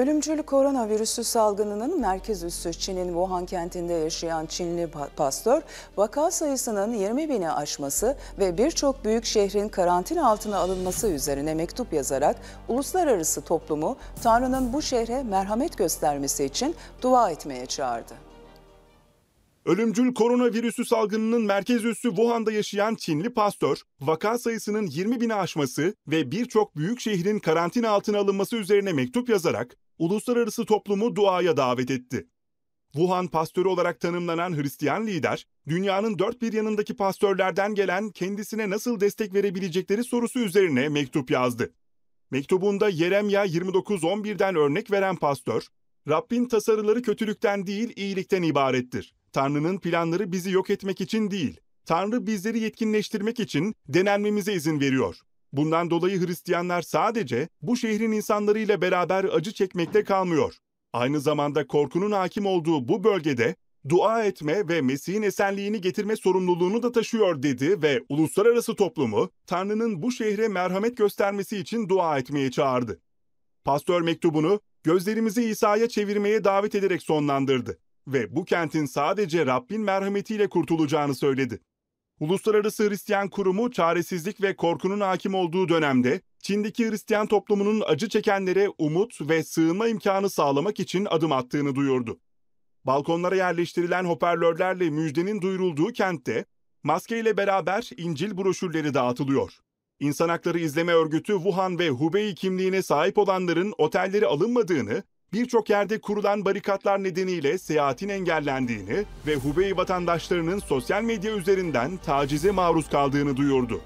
Ölümcül koronavirüsü salgınının merkez üssü Çin'in Wuhan kentinde yaşayan Çinli pastör, vaka sayısının 20 bini aşması ve birçok büyük şehrin karantina altına alınması üzerine mektup yazarak uluslararası toplumu Tanrı'nın bu şehre merhamet göstermesi için dua etmeye çağırdı. Ölümcül koronavirüsü salgınının merkez üssü Wuhan'da yaşayan Çinli pastör, vaka sayısının 20 bini aşması ve birçok büyük şehrin karantina altına alınması üzerine mektup yazarak uluslararası toplumu duaya davet etti. Wuhan pastörü olarak tanımlanan Hristiyan lider, dünyanın dört bir yanındaki pastörlerden gelen kendisine nasıl destek verebilecekleri sorusu üzerine mektup yazdı. Mektubunda Yeremya 29.11'den örnek veren pastör, Rabbin tasarıları kötülükten değil iyilikten ibarettir. Tanrı'nın planları bizi yok etmek için değil, Tanrı bizleri yetkinleştirmek için denenmemize izin veriyor. Bundan dolayı Hristiyanlar sadece bu şehrin insanlarıyla beraber acı çekmekte kalmıyor. Aynı zamanda korkunun hakim olduğu bu bölgede dua etme ve Mesih'in esenliğini getirme sorumluluğunu da taşıyor dedi ve uluslararası toplumu Tanrı'nın bu şehre merhamet göstermesi için dua etmeye çağırdı. Pastör mektubunu gözlerimizi İsa'ya çevirmeye davet ederek sonlandırdı ve bu kentin sadece Rabbin merhametiyle kurtulacağını söyledi. Uluslararası Hristiyan Kurumu çaresizlik ve korkunun hakim olduğu dönemde Çin'deki Hristiyan toplumunun acı çekenlere umut ve sığınma imkanı sağlamak için adım attığını duyurdu. Balkonlara yerleştirilen hoparlörlerle müjdenin duyurulduğu kentte maskeyle beraber İncil broşürleri dağıtılıyor. İnsan Hakları İzleme Örgütü Wuhan ve Hubei kimliğine sahip olanların otelleri alınmadığını birçok yerde kurulan barikatlar nedeniyle seyahatin engellendiğini ve Hubei vatandaşlarının sosyal medya üzerinden tacize maruz kaldığını duyurdu.